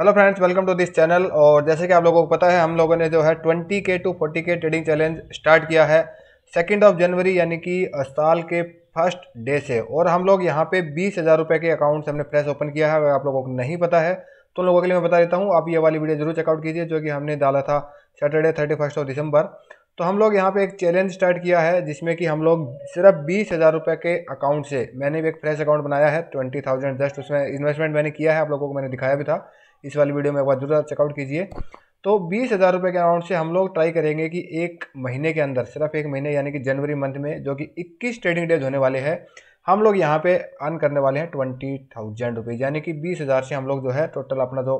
Hello friends welcome to this channel और जैसे कि आप लोगों को पता है हम लोगों ने जो है के टू के ट्रेडिंग चैलेंज स्टार्ट किया है सेकेंड ऑफ जनवरी यानी कि साल के फर्स्ट डे से और हम लोग यहाँ पे बीस हज़ार रुपये के अकाउंट से हमने फ्रेश ओपन किया है अगर आप लोगों को नहीं पता है तो लोगों के लिए मैं बता देता हूँ आप ये वाली वीडियो जरूर चेकआउट कीजिए जो कि हमने डाला था Saturday thirty first of December तो हम लोग यहाँ पे एक चैलेंज स्टार्ट किया है जिसमें कि हम लोग सिर्फ बीस हज़ार रुपये के अकाउंट से मैंने भी एक फ्रेश अकाउंट बनाया है ट्वेंटी थाउजेंड जस्ट उसमें इन्वेस्टमेंट मैंने किया है आप लोगों को मैंने दिखाया भी था इस वाली वीडियो में एक बार जरूर चेकआउट कीजिए तो बीस हज़ार रुपये के अमाउंट से हम लोग ट्राई करेंगे कि एक महीने के अंदर सिर्फ एक महीने यानी कि जनवरी मंथ में जो कि 21 ट्रेडिंग डेज होने वाले हैं हम लोग यहाँ पे अर्न करने वाले हैं ट्वेंटी थाउजेंड रुपीज़ यानी कि बीस हज़ार से हम लोग जो है टोटल अपना जो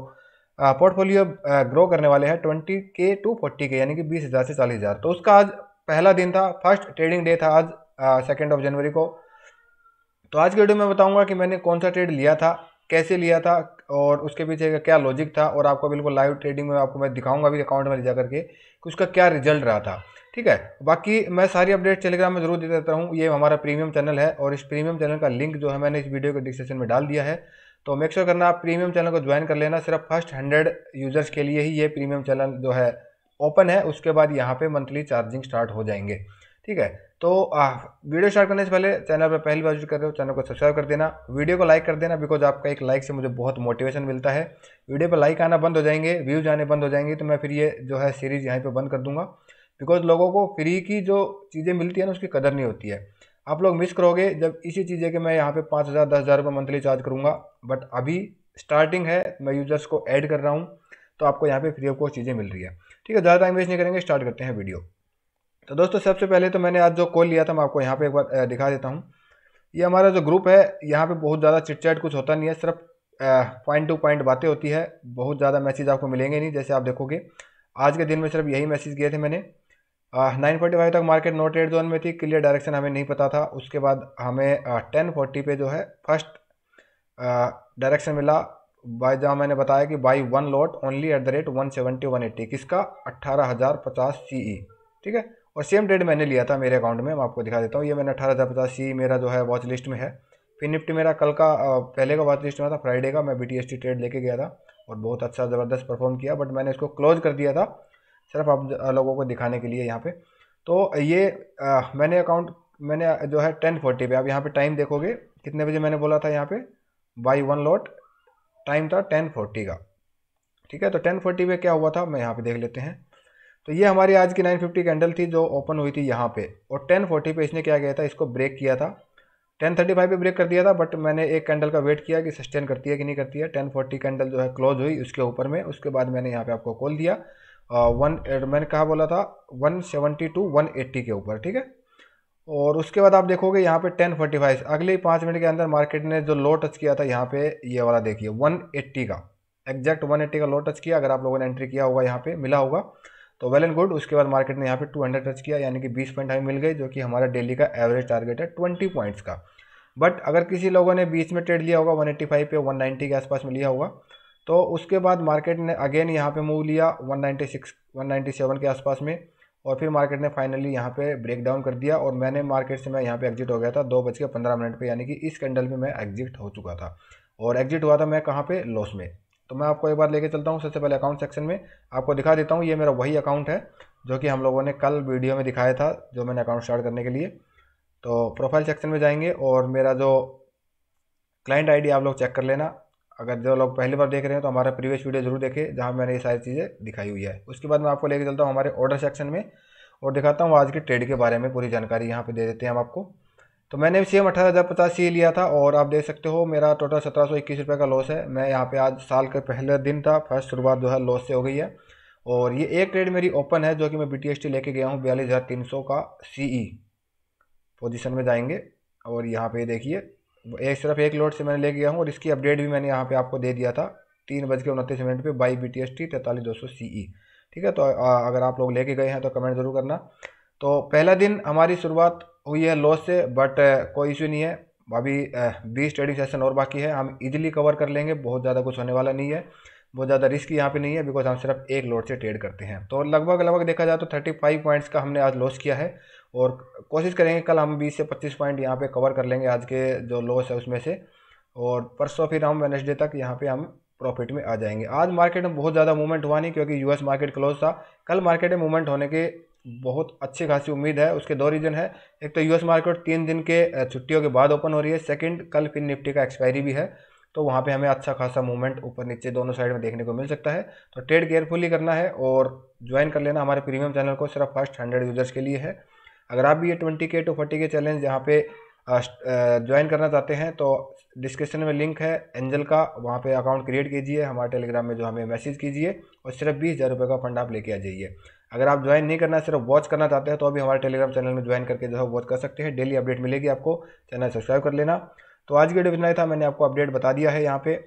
पोर्टफोलियो ग्रो करने वाले हैं ट्वेंटी के टू फोर्टी के यानी कि बीस हज़ार से चालीस हज़ार तो उसका आज पहला दिन था फर्स्ट ट्रेडिंग डे था आज सेकेंड ऑफ जनवरी को तो आज के वीडियो में बताऊंगा कि मैंने कौन सा ट्रेड लिया था कैसे लिया था और उसके पीछे का क्या लॉजिक था और आपको बिल्कुल लाइव ट्रेडिंग में आपको मैं दिखाऊंगा भी अकाउंट में ले जा करके कि उसका क्या रिजल्ट रहा था ठीक है बाकी मैं सारी अपडेट टेलीग्राम में जरूर दे देता हूँ ये हमारा प्रीमियम चैनल है और इस प्रीमियम चैनल का लिंक जो है मैंने इस वीडियो के डिस्क्रिप्शन में डाल दिया है तो मेक श्योर करना आप प्रीमियम चैनल को ज्वाइन कर लेना सिर्फ फर्स्ट हंड्रेड यूजर्स के लिए ही ये प्रीमियम चैनल जो है ओपन है उसके बाद यहाँ पर मंथली चार्जिंग स्टार्ट हो जाएंगे ठीक है तो आ, वीडियो स्टार्ट करने से पहले चैनल पर पहली बार विजिट कर रहे हो चैनल को सब्सक्राइब कर देना वीडियो को लाइक कर देना बिकॉज आपका एक लाइक से मुझे बहुत मोटिवेशन मिलता है वीडियो पर लाइक आना बंद हो जाएंगे व्यूज आने बंद हो जाएंगे तो मैं फिर ये जो है सीरीज़ यहाँ पर बंद कर दूंगा बिकॉज लोगों को फ्री की जो चीज़ें मिलती है ना उसकी कदर नहीं होती है आप लोग मिस करोगे जब इसी चीज़ें के मैं यहाँ पे पाँच हज़ार दस हज़ार रुपये मंथली चार्ज करूँगा बट अभी स्टार्टिंग है मैं यूज़र्स को ऐड कर रहा हूँ तो आपको यहाँ पे फ्री ऑफ कॉस्ट चीज़ें मिल रही है ठीक है ज़्यादा टाइम वेस्ट नहीं करेंगे स्टार्ट करते हैं वीडियो तो दोस्तों सबसे पहले तो मैंने आज जो कॉल लिया था मैं आपको यहाँ पे एक बार दिखा देता हूँ ये हमारा जो ग्रुप है यहाँ पे बहुत ज़्यादा चिटचैट कुछ होता नहीं है सिर्फ पॉइंट टू पॉइंट बातें होती है बहुत ज़्यादा मैसेज आपको मिलेंगे नहीं जैसे आप देखोगे आज के दिन में सिर्फ यही मैसेज किए थे मैंने नाइन फोर्टी फाइव तक मार्केट नोट ट्रेड जोन में थी क्लियर डायरेक्शन हमें नहीं पता था उसके बाद हमें टेन फोर्टी जो है फर्स्ट डायरेक्शन मिला बाय जहाँ मैंने बताया कि buy one lot only at the rate one seventy one eighty किसका अट्ठारह हज़ार पचास सी ई e, ठीक है और सेम ट्रेड मैंने लिया था मेरे अकाउंट में मैं आपको दिखा देता हूँ ये मैंने अठारह हज़ार पचास सी मेरा जो है वॉच लिस्ट में है फिर निफ्टी मेरा कल का पहले का वॉच लिस्ट में था फ्राइडे का मैं बी ट्रेड लेके गया था और बहुत अच्छा ज़बरदस्त परफॉर्म किया बट मैंने इसको क्लोज कर दिया था सिर्फ आप लोगों को दिखाने के लिए यहाँ पर तो ये मैंने अकाउंट मैंने जो है टेन फोर्टी पे आप यहाँ पर टाइम देखोगे कितने बजे मैंने बोला था यहाँ पर बाई वन लॉट टाइम था टेन फोर्टी का ठीक है तो टेन फोर्टी पे क्या हुआ था मैं यहाँ पे देख लेते हैं तो ये हमारी आज की 950 कैंडल थी जो ओपन हुई थी यहाँ पे और 1040 पे इसने क्या किया था इसको ब्रेक किया था 1035 पे ब्रेक कर दिया था बट मैंने एक कैंडल का वेट किया कि सस्टेन करती है कि नहीं करती है 1040 कैंडल जो है क्लोज हुई उसके ऊपर में उसके बाद मैंने यहाँ पे आपको कॉल दिया वन मैंने कहा बोला था वन टू 180 के ऊपर ठीक है और उसके बाद आप देखोगे यहाँ पे 1045 अगले पाँच मिनट के अंदर मार्केट ने जो लो टच किया था यहाँ पे ये वाला देखिए 180 का एग्जैक्ट 180 का लो टच किया अगर आप लोगों ने एंट्री किया होगा यहाँ पे मिला होगा तो वेल एंड गुड उसके बाद मार्केट ने यहाँ पे 200 टच किया यानी कि 20 पॉइंट हमें मिल गई जो कि हमारा डेली का एवरेज टारगेट है 20 पॉइंट्स का बट अगर किसी लोगों ने बीच में ट्रेड लिया होगा 185 पे 190 के आसपास में लिया होगा तो उसके बाद मार्केट ने अगेन यहाँ पे मूव लिया 196 197 के आसपास में और फिर मार्केट ने फाइनली यहाँ पर ब्रेक डाउन कर दिया और मैंने मार्केट से मैं यहाँ पर एग्जिट हो गया था दो बज के पंद्रह मिनट पर यानी कि इस कैंडल में मैं एग्जिट हो चुका था और एग्जिट हुआ था मैं कहाँ पर लॉस में तो मैं आपको एक बार लेके चलता हूँ सबसे पहले अकाउंट सेक्शन में आपको दिखा देता हूँ ये मेरा वही अकाउंट है जो कि हम लोगों ने कल वीडियो में दिखाया था जो मैंने अकाउंट स्टार्ट करने के लिए तो प्रोफाइल सेक्शन में जाएंगे और मेरा जो क्लाइंट आईडी आप लोग चेक कर लेना अगर जो लोग पहली बार देख रहे हैं तो हमारा प्रीवियस वीडियो जरूर देखें जहाँ मैंने ये सारी चीज़ें दिखाई हुई है उसके बाद मैं आपको लेके चलता हूँ हमारे ऑर्डर सेक्शन में और दिखाता हूँ आज के ट्रेड के बारे में पूरी जानकारी यहाँ पर दे देते हैं हम आपको तो मैंने भी सेम अठारह हज़ार पचास ही लिया था और आप देख सकते हो मेरा टोटल सत्रह सौ इक्कीस रुपये का लॉस है मैं यहाँ पे आज साल का पहला दिन था फर्स्ट शुरुआत जो है लॉस से हो गई है और ये एक ट्रेड मेरी ओपन है जो कि मैं बी टी लेके गया हूँ बयालीस हज़ार तीन सौ का सी ई पोजिशन में जाएंगे और यहाँ पे देखिए एक सिर्फ एक लोड से मैंने ले गया हूँ और इसकी अपडेट भी मैंने यहाँ पर आपको दे दिया था तीन बज के उनतीस मिनट पर buy B T S T तैंतालीस दो सौ सी ई e। ठीक है तो अगर आप लोग लेके गए हैं तो कमेंट ज़रूर करना तो पहला दिन हमारी शुरुआत हुई तो है लॉस से बट कोई इशू नहीं है अभी uh, बीस ट्रेडिंग सेशन और बाकी है हम इजीली कवर कर लेंगे बहुत ज़्यादा कुछ होने वाला नहीं है बहुत ज़्यादा रिस्क यहाँ पे नहीं है बिकॉज हम सिर्फ एक लोड से ट्रेड करते हैं तो लगभग लगभग देखा जाए तो थर्टी फाइव पॉइंट्स का हमने आज लॉस किया है और कोशिश करेंगे कल हम बीस से पच्चीस पॉइंट यहाँ पे कवर कर लेंगे आज के जो लॉस है उसमें से और परसों फिर हम वेनसडे तक यहाँ पे हम प्रॉफिट में आ जाएंगे आज मार्केट में बहुत ज़्यादा मूवमेंट हुआ नहीं क्योंकि यूएस मार्केट क्लोज था कल मार्केट में मूवमेंट होने के बहुत अच्छी खासी उम्मीद है उसके दो रीज़न है एक तो यूएस मार्केट तीन दिन के छुट्टियों के बाद ओपन हो रही है सेकंड कल फिर निफ्टी का एक्सपायरी भी है तो वहाँ पे हमें अच्छा खासा मूवमेंट ऊपर नीचे दोनों साइड में देखने को मिल सकता है तो ट्रेड केयरफुली करना है और ज्वाइन कर लेना हमारे प्रीमियम चैनल को सिर्फ फर्स्ट हंड्रेड यूजर्स के लिए है अगर आप भी ये ट्वेंटी के टू फोर्टी के चैलेंज यहाँ पे ज्वाइन करना चाहते हैं तो डिस्क्रिप्शन में लिंक है एंजल का वहाँ पे अकाउंट क्रिएट कीजिए हमारे टेलीग्राम में जो हमें मैसेज कीजिए और सिर्फ बीस हज़ार रुपये का फंड आप लेके आ जाइए अगर आप ज्वाइन नहीं करना सिर्फ वॉच करना चाहते हैं तो अभी हमारे टेलीग्राम चैनल में ज्वाइन करके जो है वॉच कर सकते हैं डेली अपडेट मिलेगी आपको चैनल सब्सक्राइब कर लेना तो आज की वीडियो बनाया ही था मैंने आपको अपडेट बता दिया है यहाँ पर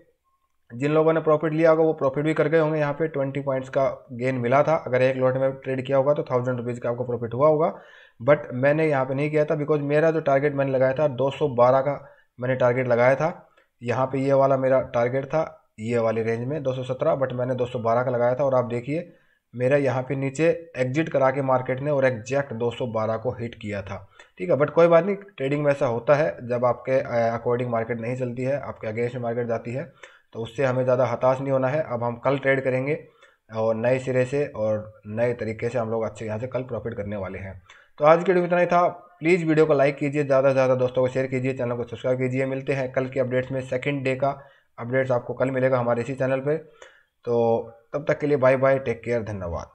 जिन लोगों ने प्रॉफिट लिया होगा वो प्रॉफिट भी कर गए होंगे यहाँ पे ट्वेंटी पॉइंट्स का गेन मिला था अगर एक लॉट में ट्रेड किया होगा तो थाउजेंड रुपीज़ का आपको प्रॉफिट हुआ होगा बट मैंने यहाँ पे नहीं किया था बिकॉज मेरा जो टारगेट मैंने लगाया था 212 का मैंने टारगेट लगाया था यहाँ पे ये वाला मेरा टारगेट था ये वाली रेंज में सत्रह बट मैंने बारह का लगाया था और आप देखिए मेरा यहाँ पे नीचे एग्जिट करा के मार्केट ने और एग्जैक्ट बारह को हिट किया था ठीक है बट कोई बात नहीं ट्रेडिंग में ऐसा होता है जब आपके अकॉर्डिंग मार्केट नहीं चलती है आपके अगेंस्ट मार्केट जाती है तो उससे हमें ज़्यादा हताश नहीं होना है अब हम कल ट्रेड करेंगे और नए सिरे से और नए तरीके से हम लोग अच्छे यहाँ से कल प्रॉफिट करने वाले हैं तो आज की वीडियो इतना ही था प्लीज़ वीडियो को लाइक कीजिए ज़्यादा से ज़्यादा दोस्तों को शेयर कीजिए चैनल को सब्सक्राइब कीजिए मिलते हैं कल के अपडेट्स में सेकेंड डे का अपडेट्स आपको कल मिलेगा हमारे इसी चैनल पर तो तब तक के लिए बाय बाय टेक केयर धन्यवाद